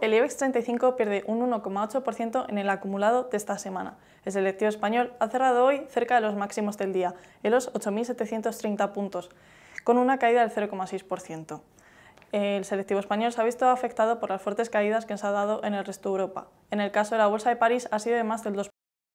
el IBEX 35 pierde un 1,8% en el acumulado de esta semana. El selectivo español ha cerrado hoy cerca de los máximos del día, en los 8.730 puntos, con una caída del 0,6%. El selectivo español se ha visto afectado por las fuertes caídas que se ha dado en el resto de Europa. En el caso de la Bolsa de París ha sido de más del 2%.